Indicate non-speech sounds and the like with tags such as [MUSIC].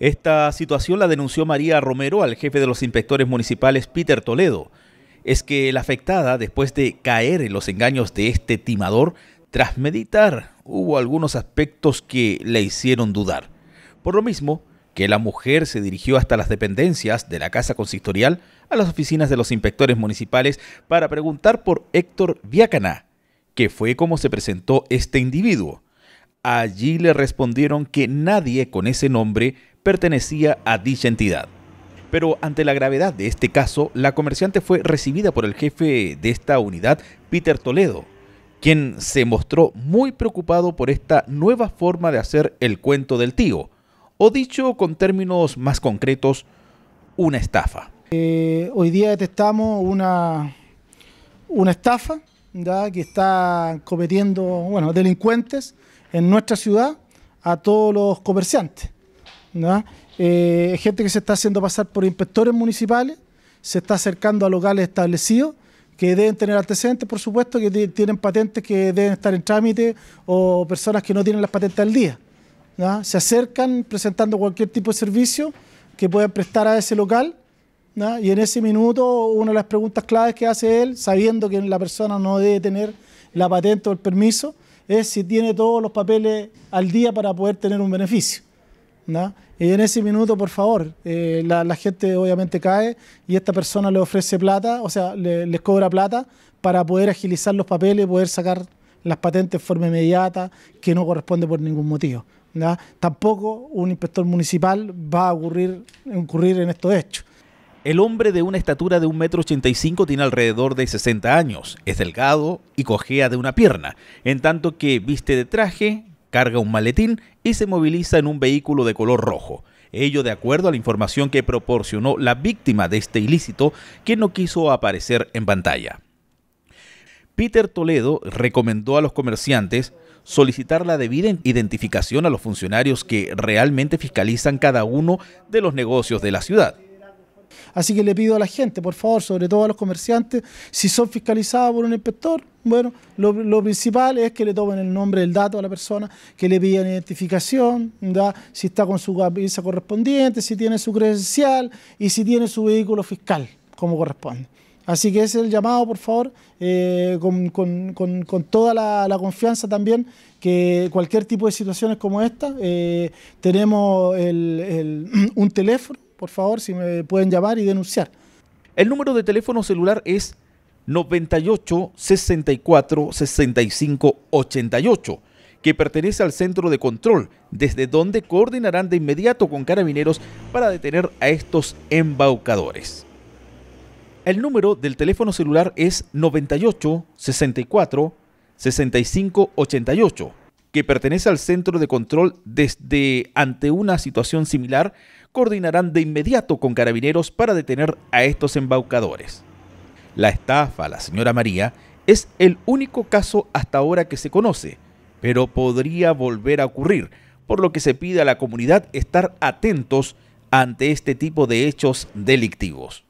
Esta situación la denunció María Romero al jefe de los inspectores municipales Peter Toledo. Es que la afectada, después de caer en los engaños de este timador, tras meditar, hubo algunos aspectos que la hicieron dudar. Por lo mismo, que la mujer se dirigió hasta las dependencias de la Casa Consistorial a las oficinas de los inspectores municipales para preguntar por Héctor Viacana, que fue como se presentó este individuo. Allí le respondieron que nadie con ese nombre pertenecía a dicha entidad. Pero ante la gravedad de este caso, la comerciante fue recibida por el jefe de esta unidad, Peter Toledo, quien se mostró muy preocupado por esta nueva forma de hacer el cuento del tío, o dicho con términos más concretos, una estafa. Eh, hoy día detectamos una, una estafa que está cometiendo bueno, delincuentes en nuestra ciudad a todos los comerciantes. Eh, gente que se está haciendo pasar por inspectores municipales, se está acercando a locales establecidos que deben tener antecedentes, por supuesto, que tienen patentes que deben estar en trámite o personas que no tienen las patentes al día. Se acercan presentando cualquier tipo de servicio que puedan prestar a ese local y en ese minuto una de las preguntas claves que hace él, sabiendo que la persona no debe tener la patente o el permiso, es si tiene todos los papeles al día para poder tener un beneficio. Y en ese minuto, por favor, eh, la, gente obviamente cae y esta persona le ofrece plata, o sea, le, les cobra plata para poder agilizar los papeles, poder sacar las patentes de forma inmediata, que no corresponde por ningún motivo. Tampoco un inspector municipal va a ocurrir, ocurrir en estos hechos. El hombre de una estatura de 1,85m tiene alrededor de 60 años, es delgado y cojea de una pierna, en tanto que viste de traje, carga un maletín y se moviliza en un vehículo de color rojo. Ello de acuerdo a la información que proporcionó la víctima de este ilícito, que no quiso aparecer en pantalla. Peter Toledo recomendó a los comerciantes solicitar la debida identificación a los funcionarios que realmente fiscalizan cada uno de los negocios de la ciudad. Así que le pido a la gente, por favor, sobre todo a los comerciantes, si son fiscalizados por un inspector, bueno, lo, principal es que le tomen el nombre, el dato a la persona, que le pidan identificación, ¿da? si está con su camisa correspondiente, si tiene su credencial y si tiene su vehículo fiscal, como corresponde. Así que ese es el llamado, por favor, eh, con, toda la, confianza también que cualquier tipo de situaciones como esta, eh, tenemos [CLEARS THROAT] un teléfono por favor, si me pueden llamar y denunciar. El número de teléfono celular es 98 64 65 88, que pertenece al centro de control, desde donde coordinarán de inmediato con carabineros para detener a estos embaucadores. El número del teléfono celular es 98 64 65 88, que pertenece al centro de control desde ante una situación similar coordinarán de inmediato con carabineros para detener a estos embaucadores. La estafa a la señora María es el único caso hasta ahora que se conoce, pero podría volver a ocurrir, por lo que se pide a la comunidad estar atentos ante este tipo de hechos delictivos.